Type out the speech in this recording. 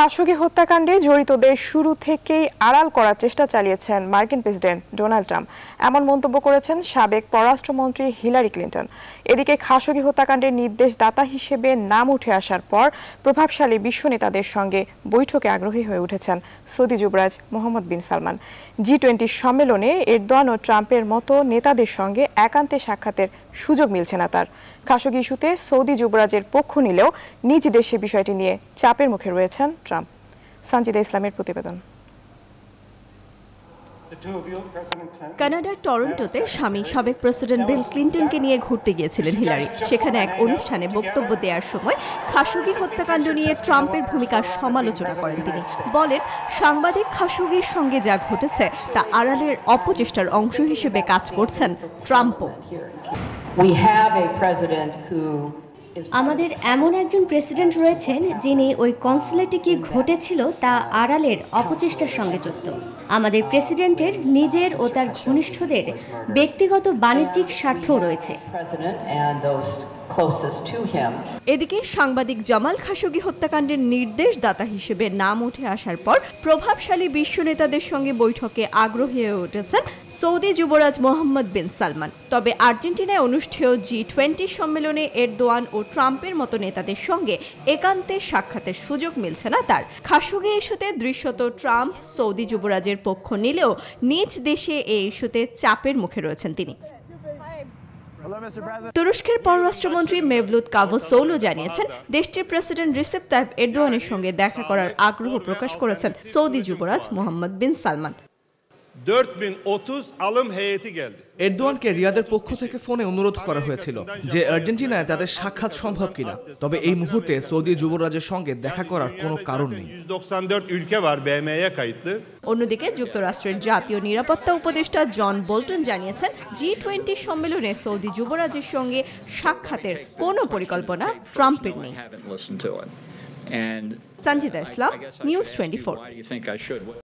খাসুকি হত্যাকাণ্ডে জড়িতদের শুরু থেকেই আড়াল করার চেষ্টা চালিয়েছেন মার্কিন প্রেসিডেন্ট ডোনাল্ড ট্রাম্প এমন মন্তব্য করেছেন সাবেক পররাষ্ট্রমন্ত্রী হিলারি ক্লিন্টন এদিকে খাসুকি হত্যাকাণ্ডের নির্দেশদাতা হিসেবে নাম উঠে আসার পর প্রভাবশালী বিশ্ব নেতাদের সঙ্গে বৈঠকে আগ্রহী হয়ে উঠেছেন সৌদি যুবরাজ Mohammed bin Salman G twenty সম্মেলনে এরদোয়ান ও ট্রাম্পের মতো নেতাদের সঙ্গে একান্তে সাক্ষাতের সুযোগ মিলছে না তার খাসুকি ইস্যুতে সৌদি যুবরাজের পক্ষ নিলেও নিজ দেশে বিষয়টি নিয়ে চাপের মুখে রয়েছেন ট্রাম্প সানজিদা ইসলামের প্রতিবেদন কানাডার টরন্টোতে স্বামী সাবেক প্রেসিডেন্ট বিল ক্লিন্টনকে নিয়ে ঘুরতে গিয়েছিলেন হিলারি সেখানে এক অনুষ্ঠানে বক্তব্য দেওয়ার সময় খাসুগি হত্যাকাণ্ড নিয়ে ট্রাম্পের ভূমিকার সমালোচনা করেন তিনি বলেন সাংবাদিক খাসুগির সঙ্গে যা ঘটেছে তা আড়ালের অপচেষ্টার অংশ হিসেবে কাজ করছেন ট্রাম্পও আমাদের এমন একজন প্রেসিডেন্ট রয়েছেন যিনি ওই কনসুলেটে কি ঘটেছিল তা আড়ালের অপচেষ্টার সঙ্গে যুক্ত আমাদের প্রেসিডেন্টের নিজের ও তার ঘনিষ্ঠদের ব্যক্তিগত বাণিজ্যিক স্বার্থও রয়েছে এদিকে সাংবাদিক জামাল খাশোগি হত্যাকাণ্ডের নির্দেশদাতা হিসেবে নাম উঠে আসার পর প্রভাবশালী বিশ্ব নেতাদের সঙ্গে বৈঠকে আগ্রহী হয়ে উঠেছেন সৌদি যুবরাজ মোহাম্মদ বিন সালমান তবে আর্জেন্টিনায় অনুষ্ঠেয় জি টোয়েন্টি সম্মেলনে এর দোয়ান ও ট্রাম্পের মতো নেতাদের সঙ্গে একান্তে সাক্ষাতের সুযোগ মিলছে না তার খাসুগে ইস্যুতে দৃশ্যত ট্রাম্প সৌদি যুবরাজের পক্ষ নিলেও নিজ দেশে এই ইস্যুতে চাপের মুখে রয়েছেন তিনি তুরস্কের পররাষ্ট্রমন্ত্রী মেভলুত কাভোসৌলও জানিয়েছেন দেশটির প্রেসিডেন্ট রিসেপ তাইব এরদোয়ানের সঙ্গে দেখা করার আগ্রহ প্রকাশ করেছেন সৌদি যুবরাজ মোহাম্মদ বিন সালমান এরদোয়ানকে রিয়াদের পক্ষ থেকে ফোনে অনুরোধ করা হয়েছিল যে আর্জেন্টিনায় তাদের সাক্ষাৎ সম্ভব কিনা তবে এই মুহূর্তে সৌদি যুবরাজের সঙ্গে দেখা করার কোনো কারণ নেই অন্যদিকে যুক্তরাষ্ট্রের জাতীয় নিরাপত্তা উপদেষ্টা জন বোল্টন জানিয়েছেন জি টোয়েন্টি সম্মেলনে সৌদি যুবরাজের সঙ্গে সাক্ষাতের কোনো পরিকল্পনা ট্রাম্পের নেই সঞ্জিতা ইসলাম নিউজ টোয়েন্টি